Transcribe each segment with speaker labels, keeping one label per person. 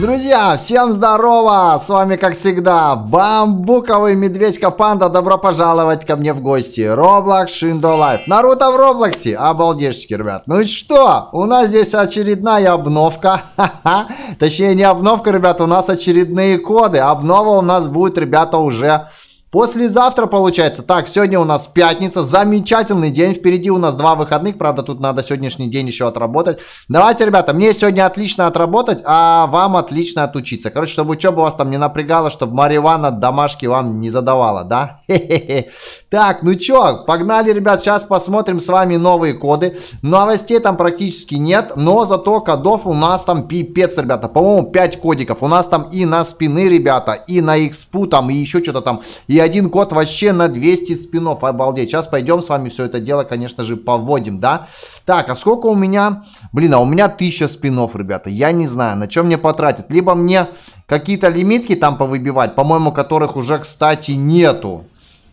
Speaker 1: Друзья, всем здорово! С вами, как всегда, бамбуковый медведька панда. Добро пожаловать ко мне в гости. Роблокс Шиндо Лайф. Наруто в Роблоксе. Обалдежки, ребят. Ну и что? У нас здесь очередная обновка. Ха-ха. Точнее, не обновка, ребят, у нас очередные коды. Обнова у нас будет, ребята, уже Послезавтра получается. Так, сегодня у нас пятница. Замечательный день. Впереди у нас два выходных. Правда, тут надо сегодняшний день еще отработать. Давайте, ребята, мне сегодня отлично отработать, а вам отлично отучиться. Короче, чтобы учеба вас там не напрягала, чтобы Маривана домашки вам не задавала, да? Хе-хе-хе. Так, ну чё, погнали, ребят. Сейчас посмотрим с вами новые коды. Новостей там практически нет, но зато кодов у нас там пипец, ребята. По-моему, 5 кодиков. У нас там и на спины, ребята, и на экспу там, и еще что-то там, и и один год вообще на 200 спинов. Обалдеть. Сейчас пойдем с вами все это дело, конечно же, поводим, да? Так, а сколько у меня? Блин, а у меня 1000 спинов, ребята. Я не знаю, на чем мне потратить. Либо мне какие-то лимитки там повыбивать, по-моему, которых уже, кстати, нету.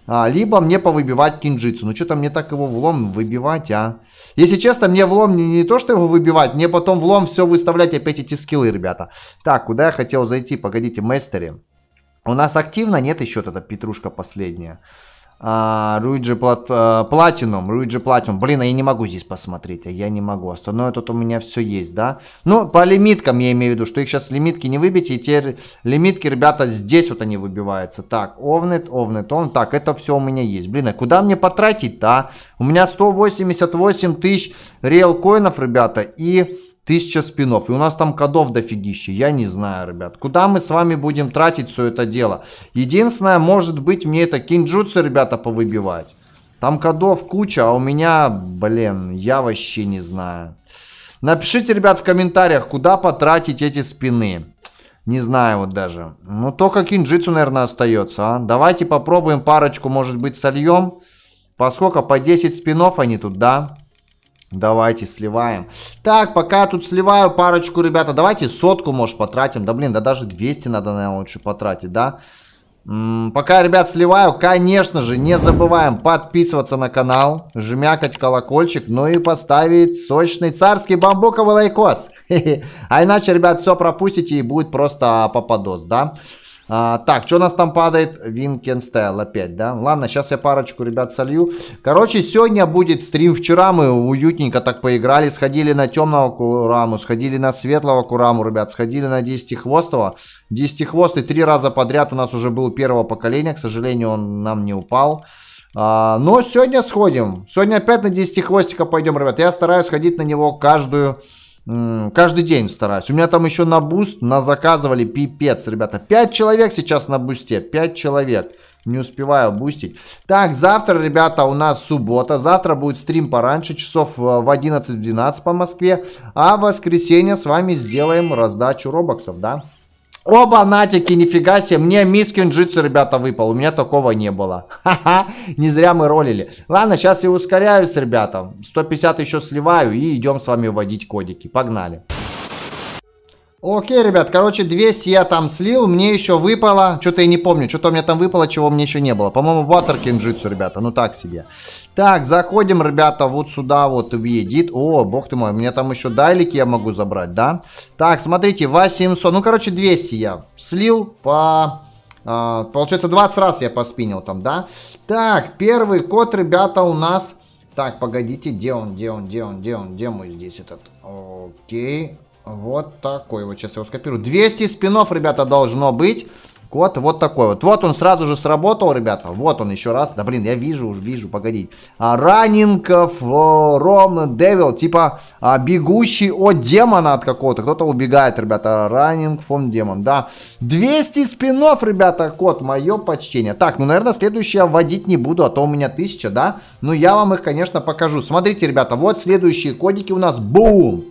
Speaker 1: А, либо мне повыбивать кинджицу. Ну что-то мне так его влом выбивать, а. Если честно, мне влом не, не то, что его выбивать, мне потом влом все выставлять опять эти скиллы, ребята. Так, куда я хотел зайти? Погодите, мастере. У нас активно нет еще вот эта петрушка последняя. А, Руиджи Плат, а, Платинум, Руиджи Платинум. Блин, а я не могу здесь посмотреть, а я не могу. А остальное тут у меня все есть, да? Ну, по лимиткам я имею в виду, что их сейчас лимитки не выбить, и те лимитки, ребята, здесь вот они выбиваются. Так, овнет, овнет, он. Так, это все у меня есть. Блин, а куда мне потратить-то, а? У меня 188 тысяч реал коинов, ребята, и тысяча спинов. И у нас там кодов дофигища. Я не знаю, ребят. Куда мы с вами будем тратить все это дело? Единственное, может быть, мне это кинджутсу, ребята, повыбивать. Там кодов куча, а у меня, блин, я вообще не знаю. Напишите, ребят, в комментариях, куда потратить эти спины. Не знаю вот даже. Ну, только кинджитсу, наверное, остается. А? Давайте попробуем парочку, может быть, сольем. Поскольку по 10 спинов они тут, да? Давайте сливаем. Так, пока тут сливаю парочку, ребята. Давайте сотку, может, потратим. Да, блин, да даже 200 надо, наверное, лучше потратить, да? М -м пока, ребят, сливаю, конечно же, не забываем подписываться на канал, жмякать колокольчик, ну и поставить сочный царский бамбуковый лайкос. А иначе, ребят, все пропустите и будет просто попадос, да? А, так, что у нас там падает? Винкенстайл опять, да? Ладно, сейчас я парочку ребят солью. Короче, сегодня будет стрим. Вчера мы уютненько так поиграли. Сходили на темного Кураму, сходили на светлого Кураму, ребят. Сходили на десятихвостого. Десятихвостый три раза подряд у нас уже был первого поколения. К сожалению, он нам не упал. А, но сегодня сходим. Сегодня опять на десятихвостика пойдем, ребят. Я стараюсь ходить на него каждую Каждый день стараюсь. У меня там еще на буст на заказывали пипец, ребята. 5 человек сейчас на бусте. 5 человек. Не успеваю бустить. Так, завтра, ребята, у нас суббота. Завтра будет стрим пораньше, часов э, в 11-12 по Москве. А в воскресенье с вами сделаем раздачу робоксов, да? Оба Натики, нифига себе, мне мисс Кюнджитсу, ребята, выпал, у меня такого не было. Ха-ха, не зря мы ролили. Ладно, сейчас я ускоряюсь, ребята, 150 еще сливаю и идем с вами вводить кодики, погнали. Окей, ребят, короче, 200 я там слил, мне еще выпало, что-то я не помню, что-то у меня там выпало, чего мне еще не было. По-моему, Ватер Кинджитсу, ребята, ну так себе. Так, заходим, ребята, вот сюда вот в Едит. О, бог ты мой, мне там еще дайлики я могу забрать, да? Так, смотрите, 800, ну, короче, 200 я слил по... Э, получается, 20 раз я поспинил там, да? Так, первый код, ребята, у нас... Так, погодите, где он, где он, где он, где он, где мой здесь этот? Окей, вот такой вот. Сейчас я его скопирую. 200 спинов, ребята, должно быть. Код вот такой вот. Вот он сразу же сработал, ребята. Вот он еще раз. Да блин, я вижу, уже вижу, погоди. А, Раннингов, Ром Девил, типа а, бегущий от демона от какого-то. Кто-то убегает, ребята. Раннинг фон демон, да. 200 спинов, ребята, код. Мое почтение. Так, ну, наверное, следующее я вводить не буду, а то у меня 1000, да. Но ну, я вам их, конечно, покажу. Смотрите, ребята, вот следующие кодики у нас. Бум!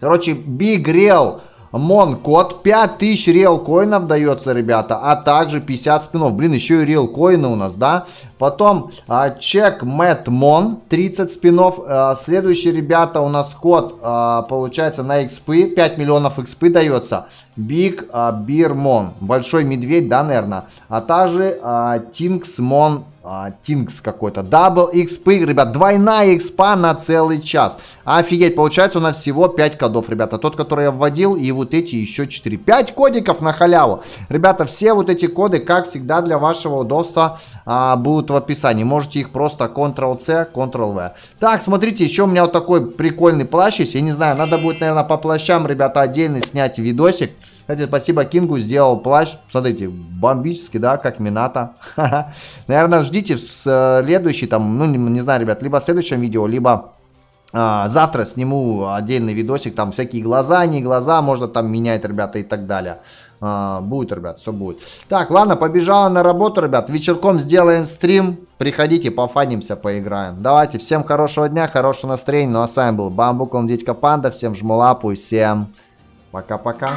Speaker 1: Короче, Big Real Мон Монкот 5000 реалкоинов дается, ребята, а также 50 спинов. Блин, еще и реалкоины у нас, да? Потом а, чек Мэтт Мон 30 спинов. А, следующий, ребята, у нас код а, получается на XP 5 миллионов XP дается. Биг а, Бирмон. Большой медведь, да, наверное. А также а, тинкс мон а, Тинкс какой-то. Дабл XP, ребят, двойная XP на целый час. Офигеть, получается у нас всего 5 кодов, ребята. Тот, который я вводил, его вот эти еще 4. 5 кодиков на халяву. Ребята, все вот эти коды, как всегда, для вашего удобства а, будут в описании. Можете их просто Ctrl-C, Ctrl-V. Так, смотрите, еще у меня вот такой прикольный плащ есть. Я не знаю, надо будет, наверное, по плащам, ребята, отдельно снять видосик. Кстати, спасибо Кингу, сделал плащ. Смотрите, бомбический, да, как Мината. Наверное, ждите э, следующий там, ну, не знаю, ребят, либо в следующем видео, либо а, завтра сниму отдельный видосик, там всякие глаза, не глаза, можно там менять, ребята, и так далее. А, будет, ребят, все будет. Так, ладно, побежала на работу, ребят. Вечерком сделаем стрим. Приходите, пофанимся, поиграем. Давайте, всем хорошего дня, хорошего настроения. Ну а с вами был Бамбук, он Дитька Панда. Всем жму лапу и всем пока-пока.